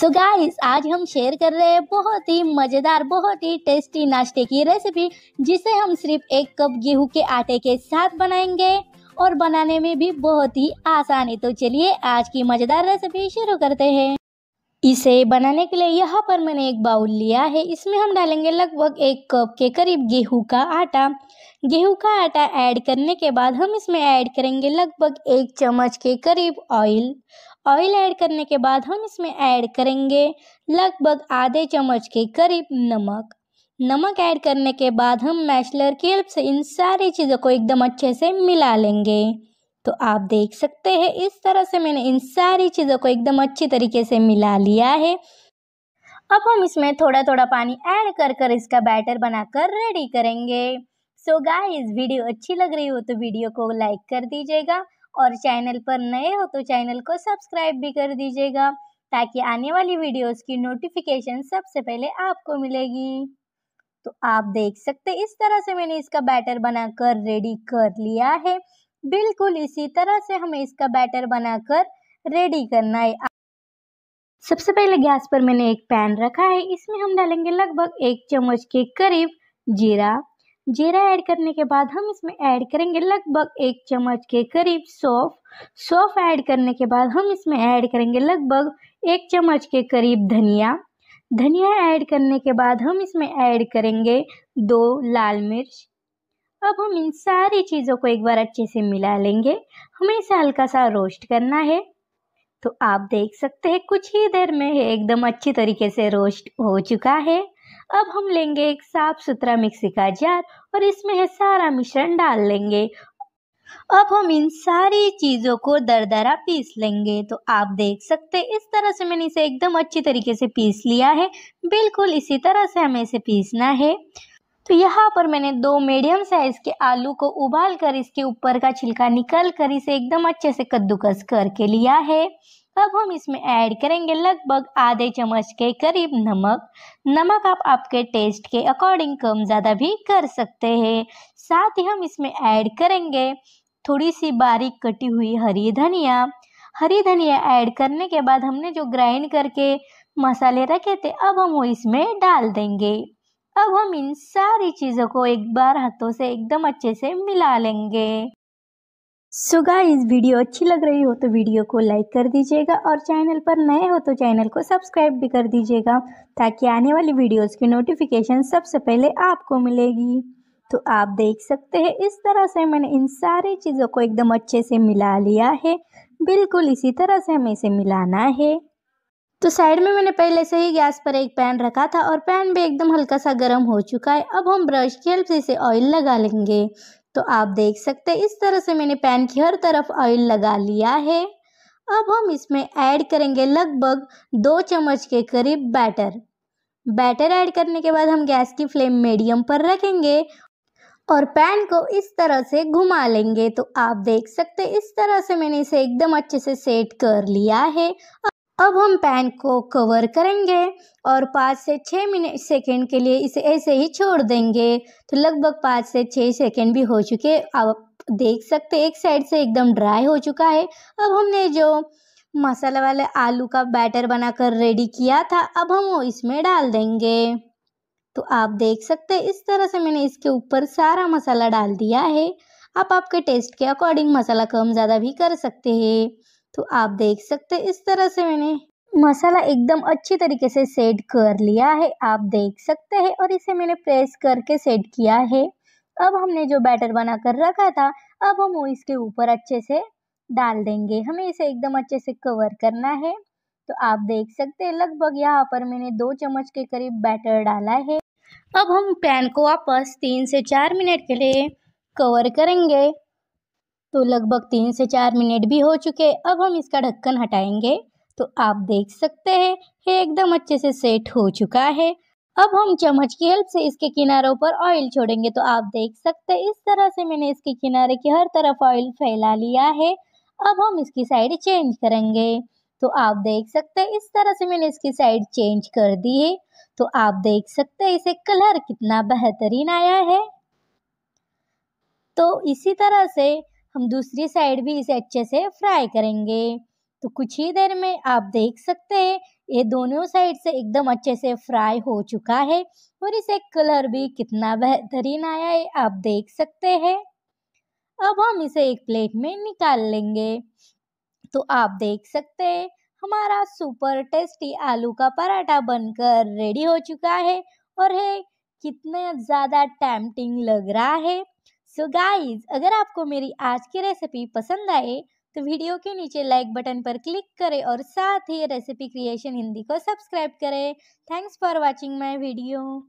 सो so guys आज हम share कर रहे हैं बहुत ही मज़ेदार बहुत ही टेस्टी नाश्ते की रेसिपी जिसे हम सिर्फ एक कप गेहूं के आटे के साथ बनाएंगे और बनाने में भी बहुत ही आसान है तो चलिए आज की मज़ेदार रेसिपी शुरू करते हैं इसे बनाने के लिए यहाँ पर मैंने एक बाउल लिया है इसमें हम डालेंगे लगभग एक कप के करीब गेहूं का आटा गेहूं का आटा ऐड करने के बाद हम इसमें ऐड करेंगे लगभग एक चम्मच के करीब ऑयल ऑयल ऐड करने के बाद हम इसमें ऐड करेंगे लगभग आधे चम्मच के करीब नमक नमक ऐड करने के बाद हम मैशलर की हेल्प से इन सारी चीज़ों को एकदम अच्छे से मिला लेंगे तो आप देख सकते हैं इस तरह से मैंने इन सारी चीज़ों को एकदम अच्छी तरीके से मिला लिया है अब हम इसमें थोड़ा थोड़ा पानी ऐड कर कर इसका बैटर बनाकर रेडी करेंगे सो so गाइस वीडियो अच्छी लग रही हो तो वीडियो को लाइक कर दीजिएगा और चैनल पर नए हो तो चैनल को सब्सक्राइब भी कर दीजिएगा ताकि आने वाली वीडियोस की नोटिफिकेशन सबसे पहले आपको मिलेगी तो आप देख सकते इस तरह से मैंने इसका बैटर बनाकर रेडी कर लिया है बिल्कुल इसी तरह से हमें इसका बैटर बनाकर रेडी करना है सबसे पहले गैस पर मैंने एक पैन रखा है इसमें हम डालेंगे लगभग एक चम्मच के करीब जीरा जीरा ऐड करने के बाद हम इसमें ऐड करेंगे लगभग एक चम्मच के करीब सौफ सौफ ऐड करने के बाद हम इसमें ऐड करेंगे लगभग एक चम्मच के करीब धनिया धनिया ऐड करने के बाद हम इसमें ऐड करेंगे दो लाल मिर्च अब हम इन सारी चीज़ों को एक बार अच्छे से मिला लेंगे हमें इसे हल्का सा रोस्ट करना है तो आप देख सकते हैं कुछ ही देर में एकदम अच्छी तरीके से रोस्ट हो चुका है अब हम लेंगे एक साफ सुथरा मिक्सी का जार और इसमें है सारा मिश्रण डाल लेंगे अब हम इन सारी चीज़ों को दरदरा पीस लेंगे तो आप देख सकते हैं इस तरह से मैंने इसे एकदम अच्छी तरीके से पीस लिया है बिल्कुल इसी तरह से हमें इसे पीसना है तो यहाँ पर मैंने दो मीडियम साइज़ के आलू को उबाल कर इसके ऊपर का छिलका निकाल कर इसे एकदम अच्छे से कद्दूकस करके लिया है अब हम इसमें ऐड करेंगे लगभग आधे चम्मच के करीब नमक नमक आप आपके टेस्ट के अकॉर्डिंग कम ज़्यादा भी कर सकते हैं साथ ही हम इसमें ऐड करेंगे थोड़ी सी बारीक कटी हुई हरी धनिया हरी धनिया ऐड करने के बाद हमने जो ग्राइंड करके मसाले रखे थे अब हम वो इसमें डाल देंगे अब हम इन सारी चीज़ों को एक बार हाथों से एकदम अच्छे से मिला लेंगे सुगा इस वीडियो अच्छी लग रही हो तो वीडियो को लाइक कर दीजिएगा और चैनल पर नए हो तो चैनल को सब्सक्राइब भी कर दीजिएगा ताकि आने वाली वीडियोस की नोटिफिकेशन सबसे पहले आपको मिलेगी तो आप देख सकते हैं इस तरह से मैंने इन सारी चीज़ों को एकदम अच्छे से मिला लिया है बिल्कुल इसी तरह से हमें इसे मिलाना है तो साइड में मैंने पहले से ही गैस पर एक पैन रखा था और पैन भी एकदम हल्का सा गर्म हो चुका है अब हम ब्रश की हेल्प से इसे ऑयल लगा लेंगे तो आप देख सकते हैं इस तरह से मैंने पैन की हर तरफ ऑयल लगा लिया है अब हम इसमें ऐड करेंगे लगभग दो चम्मच के करीब बैटर बैटर ऐड करने के बाद हम गैस की फ्लेम मीडियम पर रखेंगे और पैन को इस तरह से घुमा लेंगे तो आप देख सकते हैं इस तरह से मैंने इसे एकदम अच्छे से सेट कर लिया है अब हम पैन को कवर करेंगे और पाँच से छः मिनट सेकेंड के लिए इसे ऐसे ही छोड़ देंगे तो लगभग पाँच से छः सेकेंड भी हो चुके आप देख सकते एक साइड से एकदम ड्राई हो चुका है अब हमने जो मसाला वाले आलू का बैटर बनाकर रेडी किया था अब हम वो इसमें डाल देंगे तो आप देख सकते हैं इस तरह से मैंने इसके ऊपर सारा मसाला डाल दिया है आप आपके टेस्ट के अकॉर्डिंग मसाला कम ज़्यादा भी कर सकते हैं तो आप देख सकते हैं इस तरह से मैंने मसाला एकदम अच्छी तरीके से सेट कर लिया है आप देख सकते हैं और इसे मैंने प्रेस करके सेट किया है अब हमने जो बैटर बना कर रखा था अब हम वो इसके ऊपर अच्छे से डाल देंगे हमें इसे एकदम अच्छे से कवर करना है तो आप देख सकते हैं लगभग यहाँ पर मैंने दो चम्मच के करीब बैटर डाला है अब हम पैन को वापस तीन से चार मिनट के लिए कवर करेंगे तो लगभग तीन से चार मिनट भी हो चुके अब हम इसका ढक्कन हटाएंगे तो आप देख सकते हैं ये एकदम अच्छे से सेट हो चुका है अब हम चम्मच की हेल्प से इसके किनारों पर ऑयल छोड़ेंगे तो आप देख सकते हैं इस तरह से मैंने इसके किनारे की हर तरफ ऑयल फैला लिया है अब हम इसकी साइड चेंज करेंगे तो आप देख सकते हैं इस तरह से मैंने इसकी साइड चेंज कर दी है तो आप देख सकते हैं इसे कलर कितना बेहतरीन आया है तो इसी तरह से हम दूसरी साइड भी इसे अच्छे से फ्राई करेंगे तो कुछ ही देर में आप देख सकते हैं ये दोनों साइड से एकदम अच्छे से फ्राई हो चुका है और इसे कलर भी कितना बेहतरीन आया है आप देख सकते हैं अब हम इसे एक प्लेट में निकाल लेंगे तो आप देख सकते हैं हमारा सुपर टेस्टी आलू का पराठा बनकर रेडी हो चुका है और है कितना ज़्यादा टैमटिंग लग रहा है सो so गाइज अगर आपको मेरी आज की रेसिपी पसंद आए तो वीडियो के नीचे लाइक बटन पर क्लिक करें और साथ ही रेसिपी क्रिएशन हिंदी को सब्सक्राइब करें thanks for watching my video